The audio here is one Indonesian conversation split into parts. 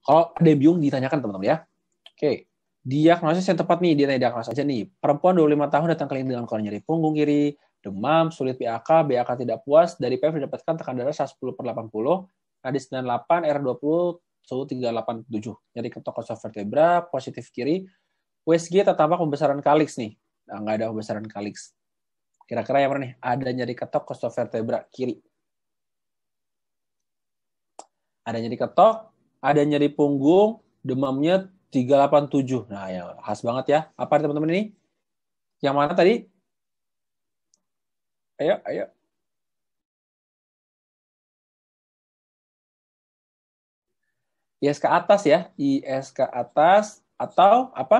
Kalau bingung ditanyakan teman-teman ya. Oke, diagnosis yang tepat nih, dia tanya diagnosis aja nih. Perempuan 25 tahun datang klinik dengan keluhan nyeri punggung kiri, demam, sulit BAK, BAK tidak puas, dari PF didapatkan tekanan darah 110 per 80, nadi 98, R20, suhu 387, nyeri keptokosal vertebra, positif kiri, USG tampak pembesaran kalix nih. Nah, nggak ada pembesaran kalix. Kira-kira yang mana nih? Ada nyeri ketok vertebra kiri. Ada nyeri ketok, ada nyeri punggung, demamnya 387. Nah, ya khas banget ya. Apa teman-teman ini? Yang mana tadi? Ayo, ayo. IS ke atas ya, IS ke atas atau apa?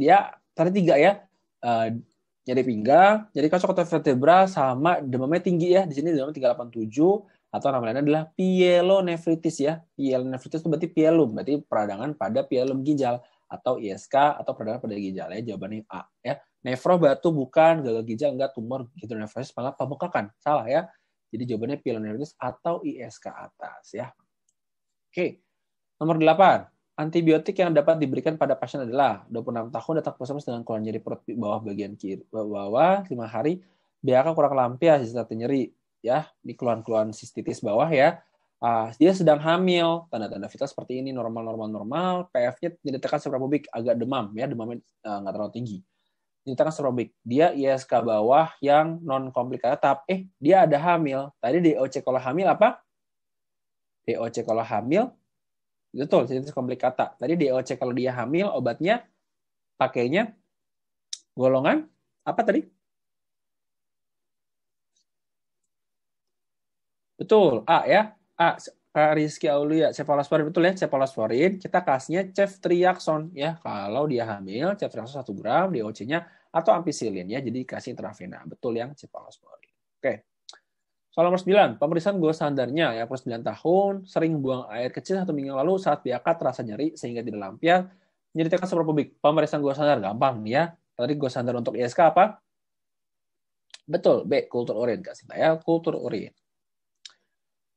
Dia tadi tiga ya, uh, eh, nyeri pinggang, nyeri kocok vertebra sama demamnya tinggi ya. Di sini demam 387, atau nama lainnya adalah pielonefritis ya. Pielonefritis itu berarti pielum, berarti peradangan pada pielum ginjal atau ISK atau peradangan pada ginjal ya jawabannya A ya. Nefro batu bukan, gagal ginjal enggak, tumor gitu nefritis malah pembekakan Salah ya. Jadi jawabannya pielonefritis atau ISK atas ya. Oke. Nomor 8. Antibiotik yang dapat diberikan pada pasien adalah 26 tahun datang puskesmas dengan keluhan nyeri perut bawah bagian kiri bawah 5 hari BAK kurang lampias disertai nyeri ya di keluhan-keluhan sistitis bawah ya uh, dia sedang hamil tanda-tanda vital seperti ini normal normal normal PF-nya dinyatakan secara publik agak demam ya demamnya uh, nggak terlalu tinggi dinyatakan secara publik dia ISK bawah yang non komplikasi eh dia ada hamil tadi DOC kalau hamil apa DOC kalau hamil betul jadi komplikata tadi DOC kalau dia hamil obatnya pakainya golongan apa tadi Betul, A ya. A Kak Rizky Aulia, cephalosporin betul ya, cephalosporin kita kasihnya ceftriaxone ya. Kalau dia hamil, ceftriaxone 1 gram, DOC-nya atau ampicillin ya, jadi kasih intravena. Betul yang cephalosporin. Oke. Soal nomor 9, pemeriksaan gue standarnya ya, plus 9 tahun, sering buang air kecil satu minggu lalu saat BAK terasa nyeri sehingga tidak lampias. Menyediakan seberapa publik, pemeriksaan gue standar gampang ya. Tadi gue standar untuk ISK apa? Betul, B, kultur urin. Kasih ya, kultur urin.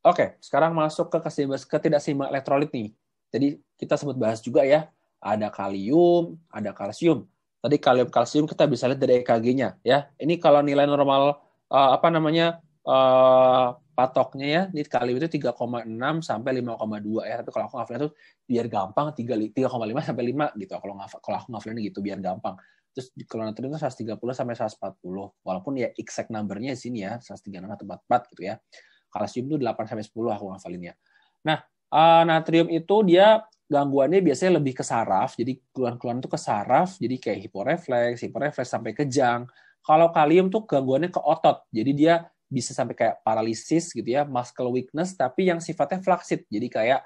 Oke, sekarang masuk ke ketidakseimbangan elektrolit nih. Jadi kita sebut bahas juga ya, ada kalium, ada kalsium. Tadi kalium kalsium kita bisa lihat dari EKG-nya ya. Ini kalau nilai normal uh, apa namanya uh, patoknya ya, ini kalium itu 3,6 sampai 5,2 ya. Tapi kalau aku ngafalin itu biar gampang 3,5 sampai 5 gitu. Kalau kalau aku ngafalin gitu biar gampang. Terus kalau natrium itu 130 sampai 140. Walaupun ya exact number-nya di sini ya, 136 atau 44 gitu ya kalsium itu 8 sampai 10 aku ya. Nah, eh, natrium itu dia gangguannya biasanya lebih ke saraf, jadi keluhan-keluhan itu ke saraf, jadi kayak hiporefleks, hiporefleks sampai kejang. Kalau kalium tuh gangguannya ke otot, jadi dia bisa sampai kayak paralisis gitu ya, muscle weakness, tapi yang sifatnya flaksid, jadi kayak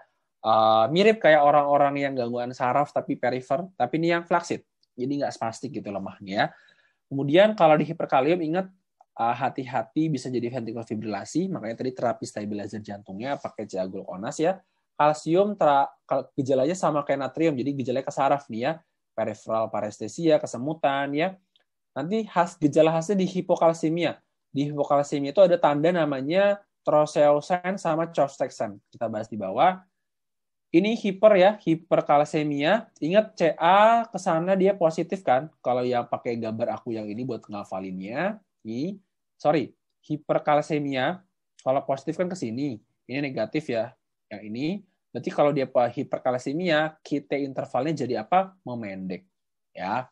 uh, mirip kayak orang-orang yang gangguan saraf tapi perifer, tapi ini yang flaksid, jadi nggak spastik gitu lemahnya. Kemudian kalau di hiperkalium ingat Eh, hati-hati bisa jadi ventricular fibrilasi, makanya tadi terapi stabilizer jantungnya pakai CA ya. Kalsium tra, gejalanya sama kayak natrium, jadi gejalanya ke saraf nih ya, peripheral parestesia, kesemutan ya. Nanti khas gejala khasnya di hipokalsemia. Di hipokalsemia itu ada tanda namanya troseosen sama chopstexan. Kita bahas di bawah. Ini hiper ya, hiperkalsemia. Ingat CA kesana dia positif kan? Kalau yang pakai gambar aku yang ini buat ngafalinnya. Nih, sorry, hiperkalsemia, kalau positif kan ke sini, ini negatif ya, yang ini. Berarti kalau dia hiperkalsemia, kita intervalnya jadi apa? Memendek. Ya.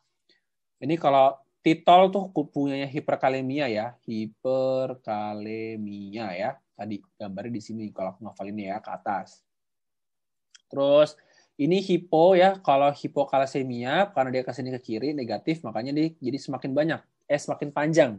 Ini kalau titol tuh punyanya hiperkalemia ya, hiperkalemia ya. Tadi gambarnya di sini kalau aku ini ya ke atas. Terus ini hipo ya, kalau hipokalsemia karena dia ke sini ke kiri negatif, makanya dia jadi semakin banyak, eh semakin panjang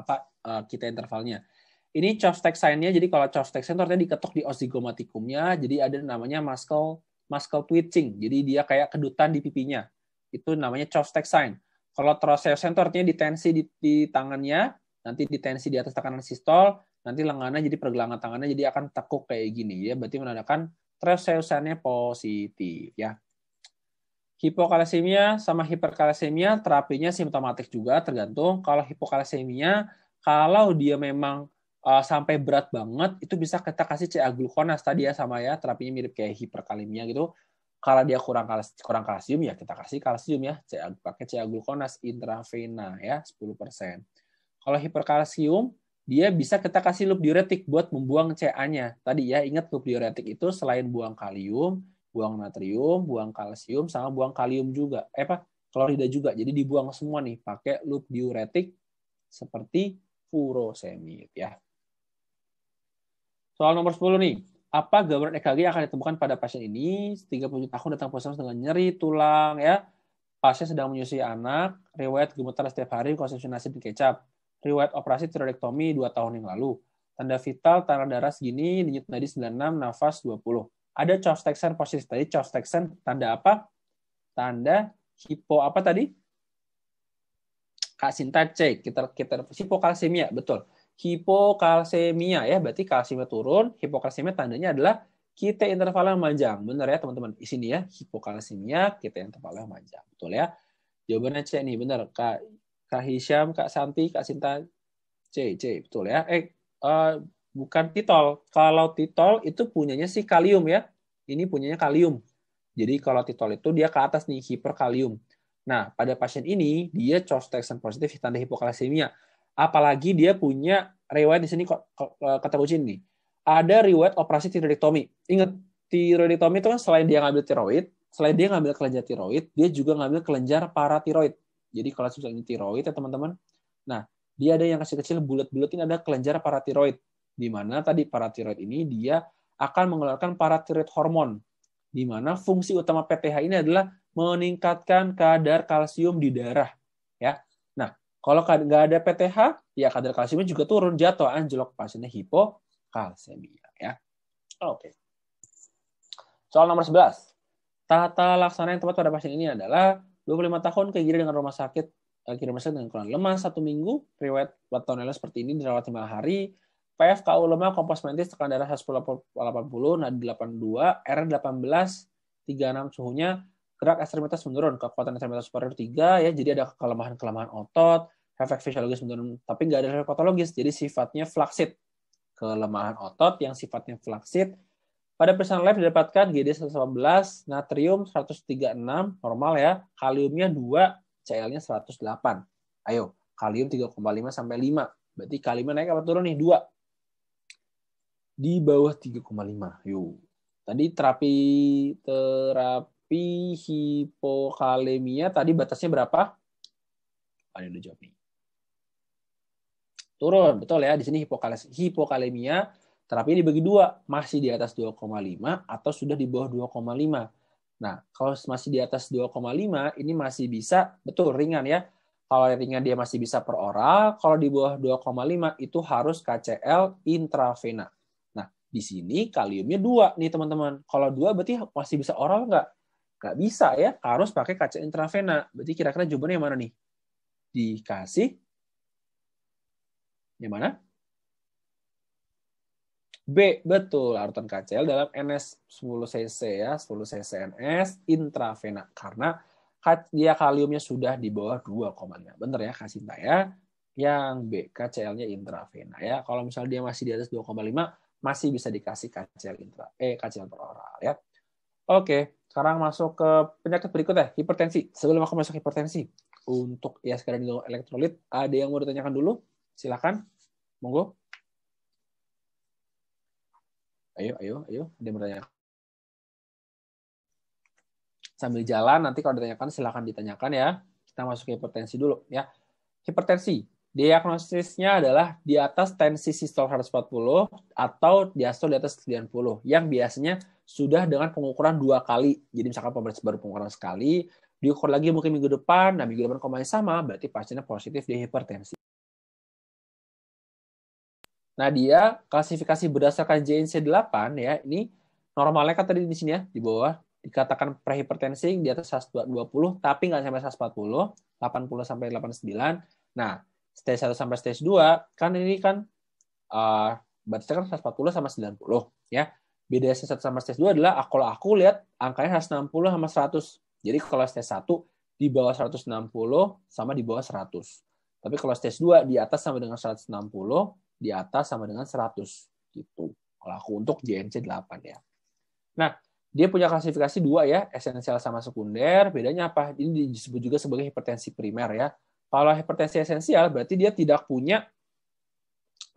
apa uh, kita intervalnya. Ini Chopstick sign-nya, jadi kalau Chopstick sign artinya diketok di osigomatikumnya, jadi ada namanya muscle muscle twitching, jadi dia kayak kedutan di pipinya. Itu namanya Chopstick sign. Kalau trochleocentor artinya ditensi di, di tangannya, nanti ditensi di atas tekanan sistol, nanti lengannya jadi pergelangan tangannya jadi akan tekuk kayak gini ya, berarti menandakan sign-nya positif ya. Hipokalasemia sama hiperkalasemia terapinya simptomatik juga tergantung. Kalau hipokalasemia kalau dia memang uh, sampai berat banget itu bisa kita kasih CA glukonas tadi ya sama ya terapinya mirip kayak hiperkalimia gitu kalau dia kurang kals kurang kalsium ya kita kasih kalsium ya CA pakai CA glukonas intravena ya 10%. Kalau hiperkalsium dia bisa kita kasih loop diuretik buat membuang CA-nya. Tadi ya ingat loop diuretik itu selain buang kalium, buang natrium, buang kalsium sama buang kalium juga. Eh apa? Klorida juga. Jadi dibuang semua nih pakai loop diuretik seperti furosemid ya. Soal nomor 10 nih. Apa gambaran EKG yang akan ditemukan pada pasien ini? 37 tahun datang pasien dengan nyeri tulang ya. Pasien sedang menyusui anak, riwayat gemetar setiap hari, konsumsi nasi dan kecap. Riwayat operasi tiroidektomi 2 tahun yang lalu. Tanda vital, tekanan darah segini, denyut nadi 96, nafas 20. Ada Chofstexan positif tadi. Chofstexan tanda apa? Tanda hipo apa tadi? Kak Sinta cek kita kita hipokalsemia betul. Hipokalsemia ya berarti kalsiumnya turun, hipokalsemia tandanya adalah kita interval yang panjang. Benar ya teman-teman? Di sini ya hipokalsemia kita intervalnya panjang. Betul ya? Jawabannya C nih benar Kak Kak Hisham, Kak Santi, Kak Sinta C C betul ya. Eh uh, bukan titol. Kalau titol itu punyanya si kalium ya. Ini punyanya kalium. Jadi kalau titol itu dia ke atas nih hiperkalium Nah, pada pasien ini dia Chosteksen positif tanda hipokalsemia Apalagi dia punya riwayat di sini eh, kata kunci nih. Ada riwayat operasi tiroidektomi. Ingat, tiroidektomi itu kan selain dia ngambil tiroid, selain dia ngambil kelenjar tiroid, dia juga ngambil kelenjar paratiroid. Jadi kalau misalnya tiroid ya teman-teman. Nah, dia ada yang kecil-kecil bulat-bulat ini ada kelenjar paratiroid. Di mana tadi paratiroid ini dia akan mengeluarkan paratiroid hormon. Di mana fungsi utama PTH ini adalah meningkatkan kadar kalsium di darah ya. Nah, kalau nggak ada PTH, ya kadar kalsiumnya juga turun jatuh anjlok pasiennya hipokalsemia ya. Oke. Okay. Soal nomor 11. Tata laksana yang tepat pada pasien ini adalah 25 tahun kegiri dengan rumah sakit eh, kirim rumah dengan kurang lemah satu minggu, riwayat watonella seperti ini dirawat lima hari, PFKU lemah, kompos mentis, tekanan darah 180, nadi 82, R18, 36 suhunya, gerak ekstremitas menurun, kekuatan ekstremitas superior 3 ya, jadi ada kelemahan-kelemahan otot, efek fisiologis menurun, tapi nggak ada efek patologis, jadi sifatnya flaksit. Kelemahan otot yang sifatnya flaksit, Pada persen lab didapatkan GD 111, natrium 136, normal ya, kaliumnya 2, Cl-nya 108. Ayo, kalium 3,5 sampai 5. Berarti kaliumnya naik apa turun nih? 2. Di bawah 3,5. Yuk. Tadi terapi terapi tapi hipokalemia tadi batasnya berapa? Ada udah jawab nih. Turun, betul ya. Di sini hipokalemia terapi dibagi dua, masih di atas 2,5 atau sudah di bawah 2,5. Nah, kalau masih di atas 2,5 ini masih bisa, betul ringan ya. Kalau ringan dia masih bisa per oral, kalau di bawah 2,5 itu harus KCL intravena. Nah, di sini kaliumnya dua nih teman-teman. Kalau dua berarti masih bisa oral nggak? gak bisa ya, harus pakai kaca intravena. Berarti kira-kira jawabannya yang mana nih? Dikasih. Yang mana? B, betul. Larutan KCl dalam NS 10 cc ya, 10 cc NS intravena. Karena dia kaliumnya sudah di bawah 2,5. Bener ya, kasih ya. Yang B, KCl-nya intravena ya. Kalau misalnya dia masih di atas 2,5, masih bisa dikasih KCl intra eh KCl peroral oral ya. Oke. Sekarang masuk ke penyakit berikutnya, hipertensi. Sebelum aku masuk hipertensi, untuk ya sekarang elektrolit, ada yang mau ditanyakan dulu? Silakan, monggo. Ayo, ayo, ayo, ada bertanya. Sambil jalan, nanti kalau ditanyakan, silakan ditanyakan ya. Kita masuk ke hipertensi dulu ya. Hipertensi, Diagnosisnya adalah di atas tensi sistol 140 atau diastol di atas 90 yang biasanya sudah dengan pengukuran dua kali. Jadi misalkan pemeriksa baru pengukuran sekali, diukur lagi mungkin minggu depan, nah minggu depan kok sama, berarti pasiennya positif di hipertensi. Nah dia klasifikasi berdasarkan JNC 8 ya, ini normalnya kan tadi di sini ya, di bawah dikatakan prehipertensi di atas 120 tapi nggak sampai 140, 80 sampai 89. Nah, stage 1 sampai stage 2 kan ini kan uh, ah, batasnya kan 140 sama 90 ya. Beda stage 1 sama stage 2 adalah kalau aku lihat angkanya 160 sama 100. Jadi kalau stage 1 di bawah 160 sama di bawah 100. Tapi kalau stage 2 di atas sama dengan 160, di atas sama dengan 100 gitu. Kalau aku untuk JNC 8 ya. Nah, dia punya klasifikasi dua ya, esensial sama sekunder. Bedanya apa? Ini disebut juga sebagai hipertensi primer ya. Kalau hipertensi esensial berarti dia tidak punya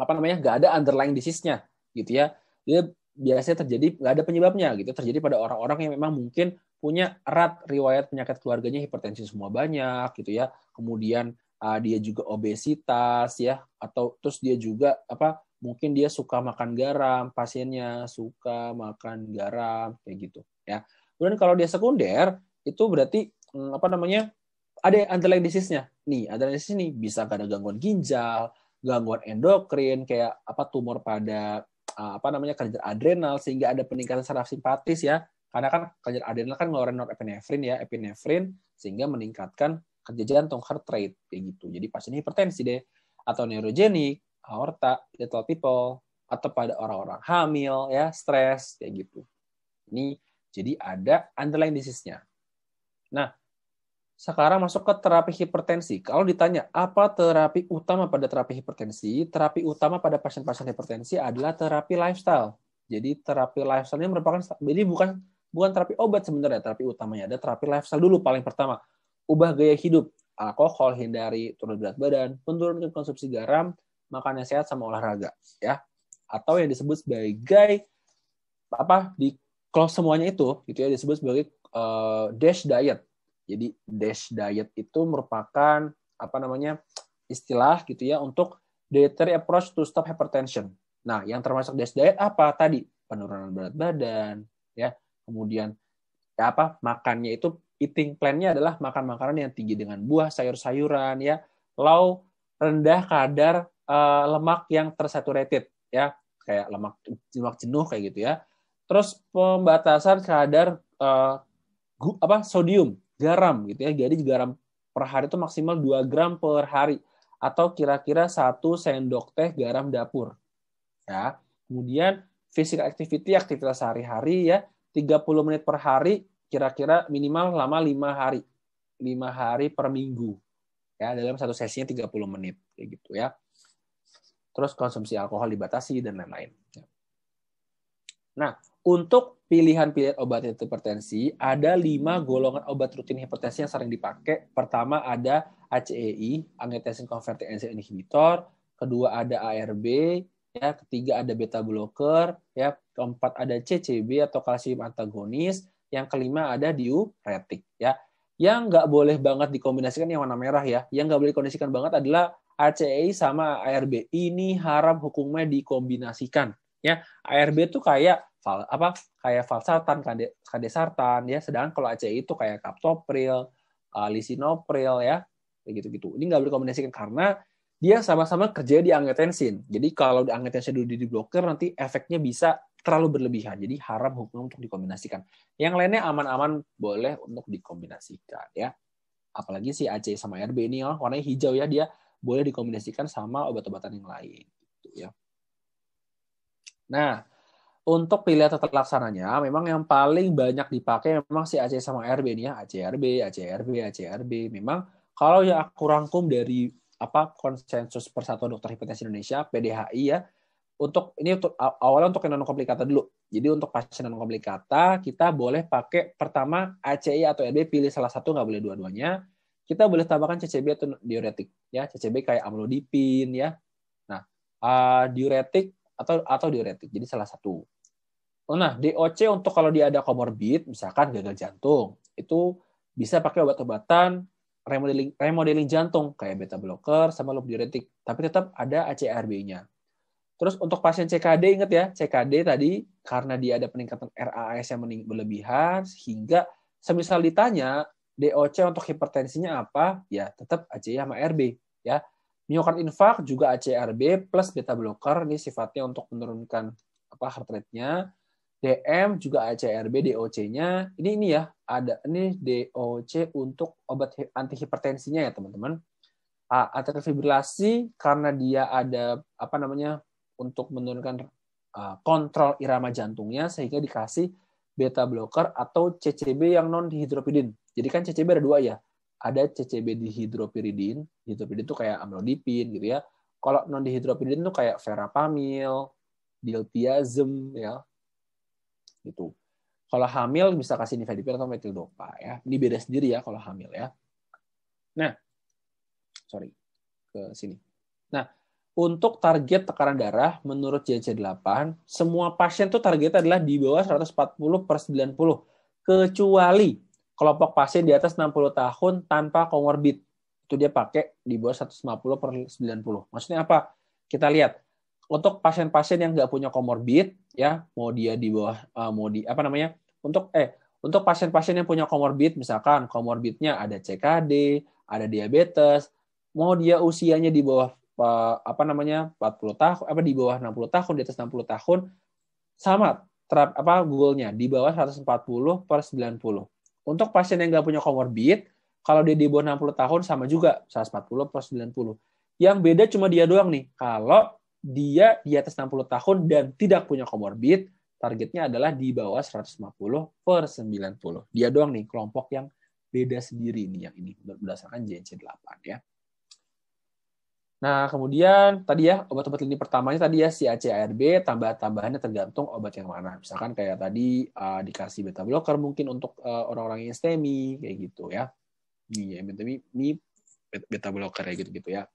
apa namanya nggak ada underlying disease-nya gitu ya. Dia biasanya terjadi nggak ada penyebabnya gitu terjadi pada orang-orang yang memang mungkin punya erat riwayat penyakit keluarganya hipertensi semua banyak gitu ya kemudian uh, dia juga obesitas ya atau terus dia juga apa mungkin dia suka makan garam pasiennya suka makan garam kayak gitu ya kemudian kalau dia sekunder itu berarti mm, apa namanya ada underlying disease-nya. Nih, ada disease sini bisa ada gangguan ginjal, gangguan endokrin kayak apa tumor pada ah, apa namanya kelenjar adrenal sehingga ada peningkatan saraf simpatis ya. Karena kan kelenjar adrenal kan ngeluarin norepinefrin ya, epinefrin sehingga meningkatkan kerja jantung heart rate kayak gitu. Jadi pasien hipertensi deh atau neurogenik, aorta, little people atau pada orang-orang hamil ya, stres kayak gitu. Ini jadi ada underlying disease-nya. Nah, sekarang masuk ke terapi hipertensi. Kalau ditanya apa terapi utama pada terapi hipertensi, terapi utama pada pasien-pasien hipertensi adalah terapi lifestyle. Jadi terapi lifestyle ini merupakan jadi bukan bukan terapi obat sebenarnya, terapi utamanya ada terapi lifestyle dulu paling pertama. Ubah gaya hidup, alkohol, hindari turun berat badan, menurunkan konsumsi garam, makan yang sehat sama olahraga, ya. Atau yang disebut sebagai apa di kalau semuanya itu gitu ya disebut sebagai uh, dash diet jadi DASH diet itu merupakan apa namanya istilah gitu ya untuk dietary approach to stop hypertension. Nah, yang termasuk DASH diet apa tadi? Penurunan berat badan, ya. Kemudian ya apa? Makannya itu eating plan-nya adalah makan makanan yang tinggi dengan buah, sayur-sayuran ya, low rendah kadar uh, lemak yang tersaturated ya, kayak lemak lemak jenuh kayak gitu ya. Terus pembatasan kadar uh, apa sodium garam gitu ya. Jadi garam per hari itu maksimal 2 gram per hari atau kira-kira 1 sendok teh garam dapur. Ya. Kemudian physical activity aktivitas sehari-hari ya 30 menit per hari kira-kira minimal lama 5 hari. 5 hari per minggu. Ya, dalam satu sesinya 30 menit kayak gitu ya. Terus konsumsi alkohol dibatasi dan lain-lain. Ya. Nah, untuk pilihan-pilihan obat hipertensi, ada lima golongan obat rutin hipertensi yang sering dipakai. Pertama ada ACEI, angiotensin converting enzyme inhibitor. Kedua ada ARB, ya. Ketiga ada beta blocker, ya. Keempat ada CCB atau kalsium antagonis. Yang kelima ada diuretik, ya. Yang nggak boleh banget dikombinasikan yang warna merah ya. Yang nggak boleh dikombinasikan banget adalah ACEI sama ARB. Ini haram hukumnya dikombinasikan Ya, ARB itu kayak fal, apa? Kayak valsartan, kadesartan ya. Sedangkan kalau ACE itu kayak captopril, uh, eh, lisinopril ya, gitu-gitu. Ini nggak boleh dikombinasikan karena dia sama-sama kerja di angiotensin. Jadi kalau di angiotensin dulu di bloker nanti efeknya bisa terlalu berlebihan. Jadi haram hukumnya untuk dikombinasikan. Yang lainnya aman-aman boleh untuk dikombinasikan ya. Apalagi si AC sama ARB ini oh, warnanya hijau ya dia boleh dikombinasikan sama obat-obatan yang lain gitu ya. Nah, untuk pilihan tata laksananya, memang yang paling banyak dipakai memang si AC sama RB ini ya, ACRB, ACRB, ACRB. Memang kalau yang aku rangkum dari apa konsensus Persatuan Dokter Hipertensi Indonesia PDHI ya, untuk ini untuk awalnya untuk yang non komplikata dulu. Jadi untuk pasien non komplikata kita boleh pakai pertama ACI atau RB pilih salah satu nggak boleh dua-duanya. Kita boleh tambahkan CCB atau diuretik ya, CCB kayak amlodipin ya. Nah, uh, diuretik atau atau diuretik. Jadi salah satu. oh Nah, DOC untuk kalau dia ada komorbid, misalkan gagal jantung, itu bisa pakai obat-obatan remodeling, remodeling jantung kayak beta blocker sama loop diuretik, tapi tetap ada ACRB-nya. Terus untuk pasien CKD ingat ya, CKD tadi karena dia ada peningkatan RAS yang berlebihan sehingga semisal ditanya DOC untuk hipertensinya apa, ya tetap ACI sama RB ya. Myocard infark juga ACRB plus beta blocker ini sifatnya untuk menurunkan apa heart rate-nya. DM juga ACRB DOC-nya. Ini ini ya, ada ini DOC untuk obat anti hipertensinya ya, teman-teman. Atrial fibrilasi karena dia ada apa namanya untuk menurunkan kontrol irama jantungnya sehingga dikasih beta blocker atau CCB yang non dihidropidin. Jadi kan CCB ada dua ya, ada CCB dihidropiridin. Hidropiridin itu kayak amlodipin gitu ya. Kalau non dihidropiridin itu kayak verapamil, diltiazem ya. Gitu. Kalau hamil bisa kasih nifedipir atau metildopa ya. Ini beda sendiri ya kalau hamil ya. Nah, sorry ke sini. Nah, untuk target tekanan darah menurut JC8, semua pasien tuh targetnya adalah di bawah 140 90 kecuali kelompok pasien di atas 60 tahun tanpa comorbid Itu dia pakai di bawah 150 per 90. Maksudnya apa? Kita lihat untuk pasien-pasien yang nggak punya comorbid ya mau dia di bawah eh, mau di apa namanya untuk eh untuk pasien-pasien yang punya comorbid misalkan comorbidnya ada CKD ada diabetes mau dia usianya di bawah apa namanya 40 tahun apa di bawah 60 tahun di atas 60 tahun sama terap apa goalnya di bawah 140 per 90 untuk pasien yang nggak punya comorbid, kalau dia di bawah 60 tahun sama juga 140 plus 90. Yang beda cuma dia doang nih. Kalau dia di atas 60 tahun dan tidak punya comorbid, targetnya adalah di bawah 150 per 90. Dia doang nih kelompok yang beda sendiri nih yang ini berdasarkan JNC 8 ya. Nah, kemudian tadi ya obat-obat lini pertamanya tadi ya si ACARB tambah-tambahannya tergantung obat yang mana. Misalkan kayak tadi uh, dikasih beta blocker mungkin untuk uh, orang-orang yang STEMI kayak gitu ya. Iya, mi beta blocker kayak gitu-gitu ya.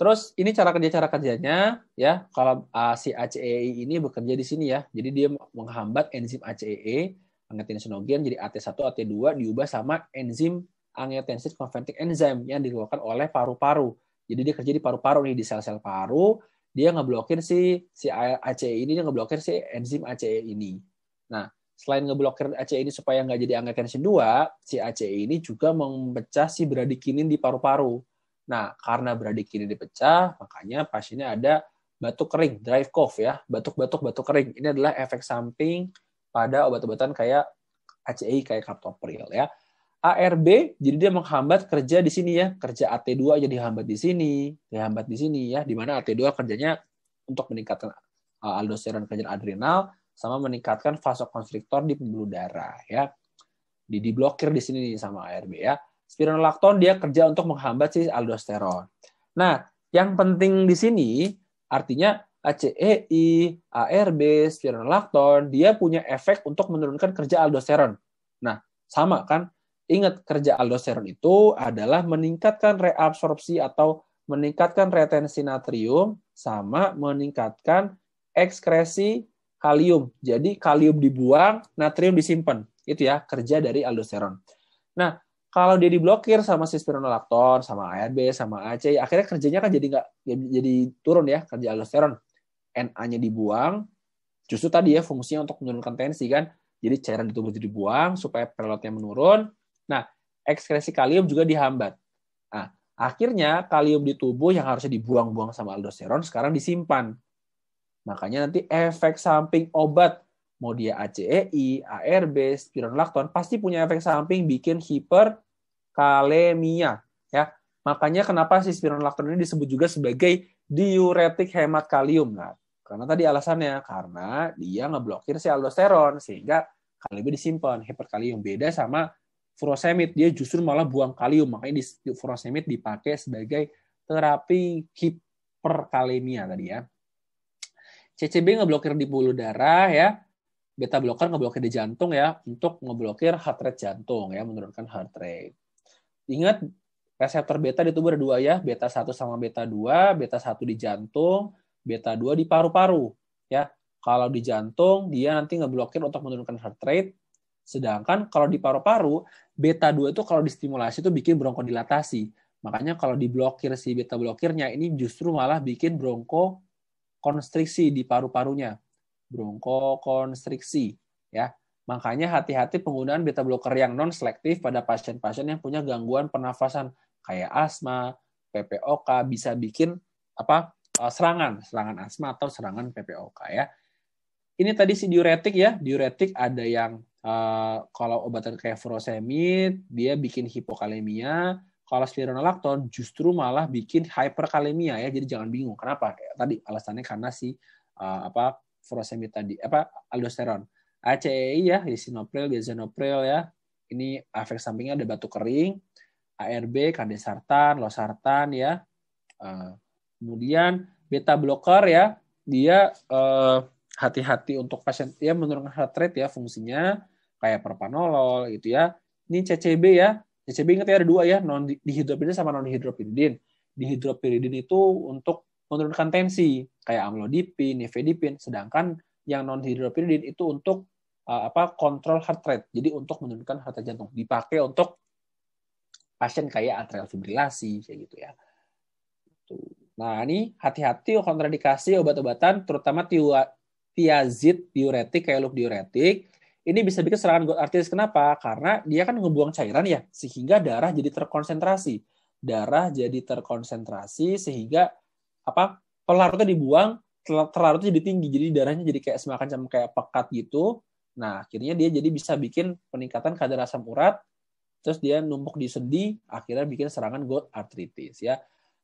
Terus ini cara kerja cara kerjanya ya kalau uh, si ACEE ini bekerja di sini ya. Jadi dia menghambat enzim ACEE pengetin jadi AT1 AT2 diubah sama enzim angiotensin converting enzyme yang dikeluarkan oleh paru-paru. Jadi dia kerja di paru-paru nih di sel-sel paru, dia ngeblokir si si ACE ini, dia ngeblokir si enzim ACE ini. Nah, selain ngeblokir ACE ini supaya nggak jadi angiotensin 2, si ACE ini juga memecah si bradikinin di paru-paru. Nah, karena bradikinin dipecah, makanya pasiennya ada batuk kering, dry cough ya, batuk-batuk batuk kering. Ini adalah efek samping pada obat-obatan kayak ACE kayak captopril ya. ARB jadi dia menghambat kerja di sini ya kerja AT2 jadi hambat di sini hambat di sini ya di mana AT2 kerjanya untuk meningkatkan uh, aldosteron kerja adrenal sama meningkatkan vasokonstriktor di pembuluh darah ya di diblokir di sini nih sama ARB ya spironolakton dia kerja untuk menghambat si aldosteron nah yang penting di sini artinya ACEI, ARB, spironolakton, dia punya efek untuk menurunkan kerja aldosteron. Nah, sama kan? Ingat kerja aldosteron itu adalah meningkatkan reabsorpsi atau meningkatkan retensi natrium sama meningkatkan ekskresi kalium. Jadi kalium dibuang, natrium disimpan. Itu ya kerja dari aldosteron. Nah, kalau dia diblokir sama si spironolakton, sama ARB, sama AC, ya akhirnya kerjanya kan jadi nggak ya, jadi turun ya kerja aldosteron. NA-nya dibuang, justru tadi ya fungsinya untuk menurunkan tensi kan. Jadi cairan di tubuh jadi dibuang supaya preloadnya menurun, ekskresi kalium juga dihambat. Nah, akhirnya kalium di tubuh yang harusnya dibuang-buang sama aldosteron sekarang disimpan. Makanya nanti efek samping obat mau dia ACEI, ARB, spironolakton pasti punya efek samping bikin hiperkalemia ya. Makanya kenapa si spironolakton ini disebut juga sebagai diuretik hemat kalium. Nah, karena tadi alasannya karena dia ngeblokir si aldosteron sehingga kalium disimpan hiperkalium beda sama furosemid dia justru malah buang kalium makanya di furosemid dipakai sebagai terapi hiperkalemia tadi ya CCB ngeblokir di pembuluh darah ya beta blocker ngeblokir di jantung ya untuk ngeblokir heart rate jantung ya menurunkan heart rate. Ingat reseptor beta di tubuh ada dua ya, beta 1 sama beta 2, beta 1 di jantung, beta 2 di paru-paru ya. Kalau di jantung dia nanti ngeblokir untuk menurunkan heart rate, Sedangkan kalau di paru-paru, beta 2 itu kalau distimulasi itu bikin bronkodilatasi. Makanya kalau diblokir si beta blokirnya ini justru malah bikin bronko konstriksi di paru-parunya. bronko konstriksi ya. Makanya hati-hati penggunaan beta blocker yang non selektif pada pasien-pasien yang punya gangguan pernafasan kayak asma, PPOK bisa bikin apa? Eh, serangan, serangan asma atau serangan PPOK ya. Ini tadi si diuretik ya. Diuretik ada yang Uh, kalau obatan kayak furosemid, dia bikin hipokalemia. Kalau spironolactone justru malah bikin hyperkalemia ya. Jadi jangan bingung kenapa. Tadi alasannya karena si uh, apa furosemid tadi apa aldosteron. ACEI ya, lisinopril, bezenopril ya. Ini efek sampingnya ada batu kering, ARB, kandesartan, losartan ya. Uh, kemudian beta blocker ya, dia hati-hati uh, untuk pasien ya menurunkan heart rate ya fungsinya kayak propanolol gitu ya. Ini CCB ya. CCB ingat ya ada dua ya, non dihidropiridin sama non hidropiridin. Dihidropiridin itu untuk menurunkan tensi kayak amlodipin, nifedipin, sedangkan yang non itu untuk uh, apa kontrol heart rate. Jadi untuk menurunkan heart rate jantung. Dipakai untuk pasien kayak atrial fibrilasi kayak gitu ya. Gitu. Nah, ini hati-hati kontradikasi obat-obatan terutama tiazid diuretik kayak loop diuretik ini bisa bikin serangan gout artritis kenapa? Karena dia kan ngebuang cairan ya, sehingga darah jadi terkonsentrasi. Darah jadi terkonsentrasi sehingga apa? Pelarutnya dibuang, terlarutnya jadi tinggi, jadi darahnya jadi kayak semacam kayak pekat gitu. Nah, akhirnya dia jadi bisa bikin peningkatan kadar asam urat, terus dia numpuk di sendi, akhirnya bikin serangan gout artritis ya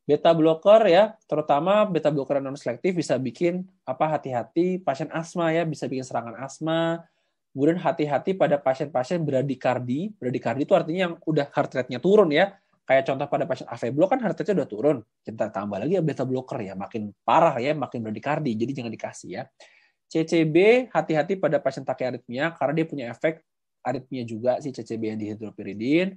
beta blocker ya, terutama beta blocker non selektif bisa bikin apa hati-hati pasien asma ya, bisa bikin serangan asma, Kemudian hati-hati pada pasien-pasien bradikardi. Bradikardi itu artinya yang udah heart rate-nya turun ya. Kayak contoh pada pasien AV block kan heart rate-nya udah turun. Kita tambah lagi ya beta blocker ya, makin parah ya, makin bradikardi. Jadi jangan dikasih ya. CCB hati-hati pada pasien takiaritmia karena dia punya efek aritmia juga si CCB yang dihidropiridin.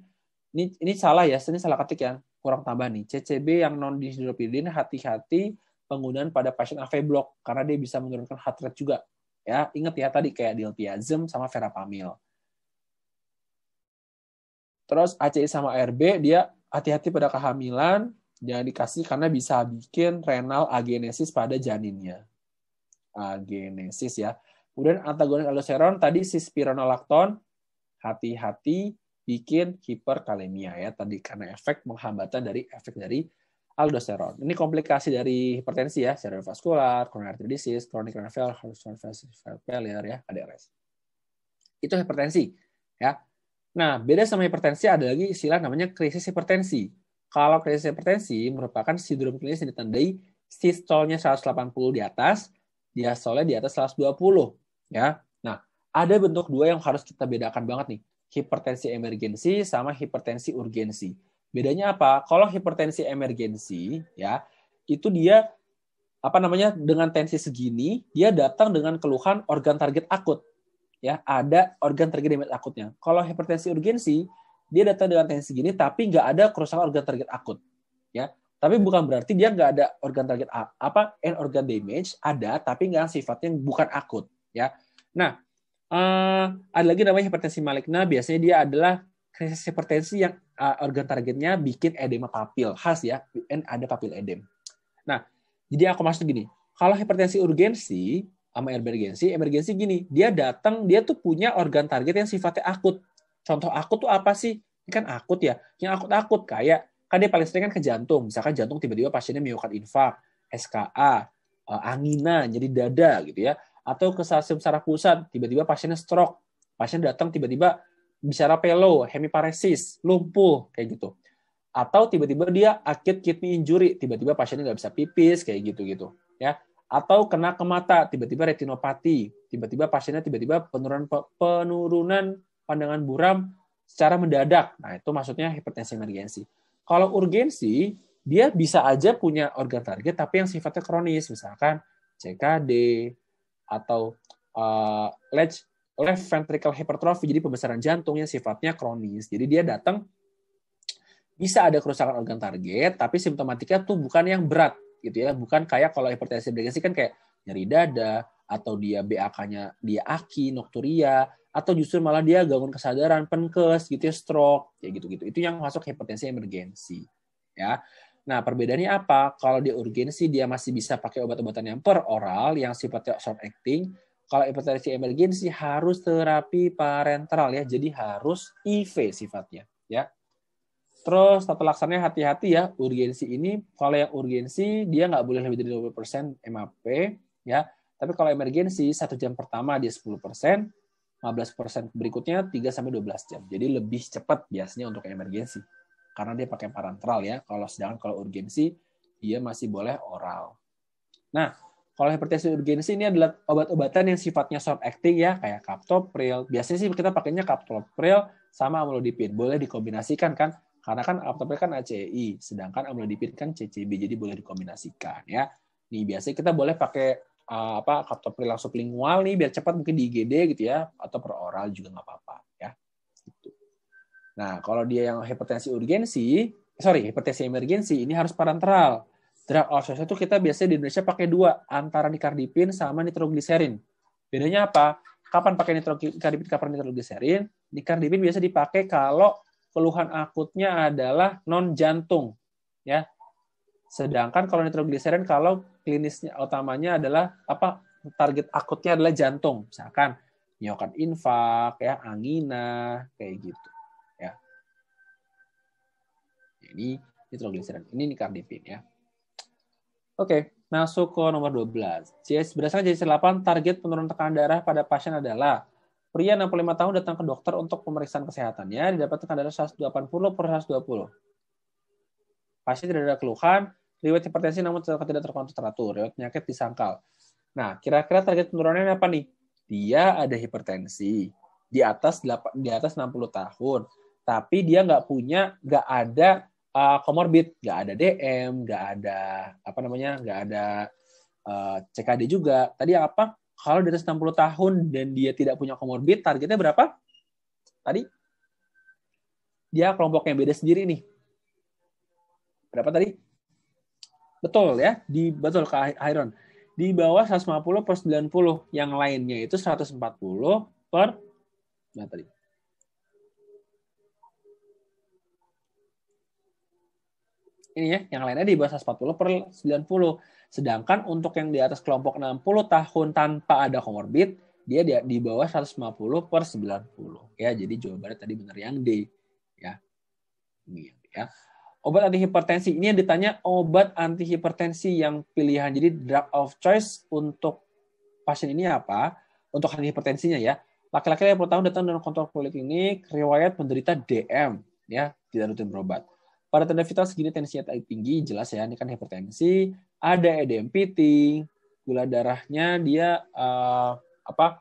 Ini ini salah ya, ini salah ketik ya. Kurang tambah nih. CCB yang non dihidropiridin hati-hati penggunaan pada pasien AV block karena dia bisa menurunkan heart rate juga. Ya, ingat ya tadi kayak diltiazem sama Vera Pamil. Terus ACE sama RB dia hati-hati pada kehamilan, jangan dikasih karena bisa bikin renal agenesis pada janinnya. Agenesis ya. Kemudian antagonis aldosteron tadi si spironolacton hati-hati bikin hiperkalemia ya tadi karena efek penghambatan dari efek dari aldosteron. Ini komplikasi dari hipertensi ya, cerebrovaskular, coronary artery disease, chronic renal failure, failure ya, ADRS. Itu hipertensi ya. Nah, beda sama hipertensi ada lagi istilah namanya krisis hipertensi. Kalau krisis hipertensi merupakan sindrom klinis yang ditandai sistolnya 180 di atas, diastolnya di atas 120 ya. Nah, ada bentuk dua yang harus kita bedakan banget nih. Hipertensi emergensi sama hipertensi urgensi Bedanya apa? Kalau hipertensi emergensi ya, itu dia apa namanya dengan tensi segini dia datang dengan keluhan organ target akut. Ya, ada organ target damage akutnya. Kalau hipertensi urgensi, dia datang dengan tensi segini tapi nggak ada kerusakan organ target akut. Ya, tapi bukan berarti dia nggak ada organ target apa end organ damage ada tapi nggak sifatnya bukan akut ya nah uh, ada lagi namanya hipertensi maligna biasanya dia adalah krisis hipertensi yang uh, organ targetnya bikin edema papil khas ya, dan ada papil edem. Nah, jadi aku maksud gini, kalau hipertensi urgensi sama emergensi, emergensi gini, dia datang, dia tuh punya organ target yang sifatnya akut. Contoh akut tuh apa sih? Ini kan akut ya, yang akut-akut kayak kan dia paling sering kan ke jantung, misalkan jantung tiba-tiba pasiennya miokard infark, SKA, eh, angina, jadi dada gitu ya, atau ke saraf pusat, tiba-tiba pasiennya stroke, pasien datang tiba-tiba bicara pelo, hemiparesis, lumpuh kayak gitu. Atau tiba-tiba dia akut kidney injury, tiba-tiba pasiennya nggak bisa pipis kayak gitu-gitu, ya. Atau kena ke mata, tiba-tiba retinopati, tiba-tiba pasiennya tiba-tiba penurunan penurunan pandangan buram secara mendadak. Nah, itu maksudnya hipertensi emergensi. Kalau urgensi, dia bisa aja punya organ target tapi yang sifatnya kronis, misalkan CKD atau uh, left ventricular hypertrophy, jadi pembesaran jantung yang sifatnya kronis. Jadi dia datang bisa ada kerusakan organ target, tapi simptomatiknya tuh bukan yang berat gitu ya, bukan kayak kalau hipertensi bergensi kan kayak nyeri dada atau dia BAK-nya dia aki, nokturia, atau justru malah dia gangguan kesadaran, penkes gitu ya, stroke, ya gitu-gitu. Itu yang masuk hipertensi emergensi ya. Nah, perbedaannya apa? Kalau di urgensi dia masih bisa pakai obat-obatan yang per oral yang sifatnya short acting, kalau hipertensi emergensi harus terapi parenteral ya, jadi harus IV sifatnya ya. Terus tata laksananya hati-hati ya, urgensi ini kalau yang urgensi dia nggak boleh lebih dari 20% MAP ya. Tapi kalau emergensi satu jam pertama dia 10%, 15% berikutnya 3 sampai 12 jam. Jadi lebih cepat biasanya untuk emergensi. Karena dia pakai parenteral ya. Kalau sedangkan kalau urgensi dia masih boleh oral. Nah, kalau hipertensi urgensi ini adalah obat-obatan yang sifatnya short acting ya, kayak captopril. Biasanya sih kita pakainya captopril sama amlodipin. Boleh dikombinasikan kan? Karena kan captopril kan ACEI, sedangkan amlodipin kan CCB, jadi boleh dikombinasikan ya. Ini biasanya kita boleh pakai uh, apa captopril langsung lingual nih biar cepat mungkin di IGD gitu ya atau per oral juga nggak apa-apa ya. Gitu. Nah, kalau dia yang hipertensi urgensi, sorry, hipertensi emergensi ini harus parenteral Drug choice oh, itu kita biasanya di Indonesia pakai dua, antara nikardipin sama nitrogliserin. Bedanya apa? Kapan pakai nitroglycerin, kapan nitrogliserin? Nikardipin biasa dipakai kalau keluhan akutnya adalah non jantung, ya. Sedangkan kalau nitrogliserin kalau klinisnya utamanya adalah apa? Target akutnya adalah jantung, misalkan nyokan infak, ya, angina, kayak gitu. Ya. Ini nitrogliserin, ini nikardipin ya. Oke, okay, masuk ke nomor 12. CS berdasarkan jenis 8, target penurunan tekanan darah pada pasien adalah pria 65 tahun datang ke dokter untuk pemeriksaan kesehatannya, didapat tekanan darah 180 per 120. Pasien tidak ada keluhan, riwayat hipertensi namun tidak terkontrol teratur, riwayat penyakit disangkal. Nah, kira-kira target penurunannya apa nih? Dia ada hipertensi di atas 8, di atas 60 tahun, tapi dia nggak punya, nggak ada komorbid, eh, uh, nggak ada DM, nggak ada apa namanya, nggak ada uh, eh, CKD juga. Tadi apa? Kalau di atas 60 tahun dan dia tidak punya komorbid, targetnya berapa? Tadi dia kelompok yang beda sendiri nih. Berapa tadi? Betul ya, di betul ke Iron. Di bawah 150 per 90, yang lainnya itu 140 per nah tadi ini ya, yang lainnya di bawah 140 per 90. Sedangkan untuk yang di atas kelompok 60 tahun tanpa ada komorbid, dia di, bawah 150 per 90. Ya, jadi jawabannya tadi benar yang D. Ya. Ini ya. Obat anti ini yang ditanya obat anti hipertensi yang pilihan. Jadi drug of choice untuk pasien ini apa? Untuk antihipertensinya hipertensinya ya. Laki-laki yang tahun datang dalam kontrol poliklinik, riwayat penderita DM ya, tidak rutin berobat. Pada tanda vital segini tensinya tinggi, jelas ya, ini kan hipertensi, ada edem piting, gula darahnya dia uh, apa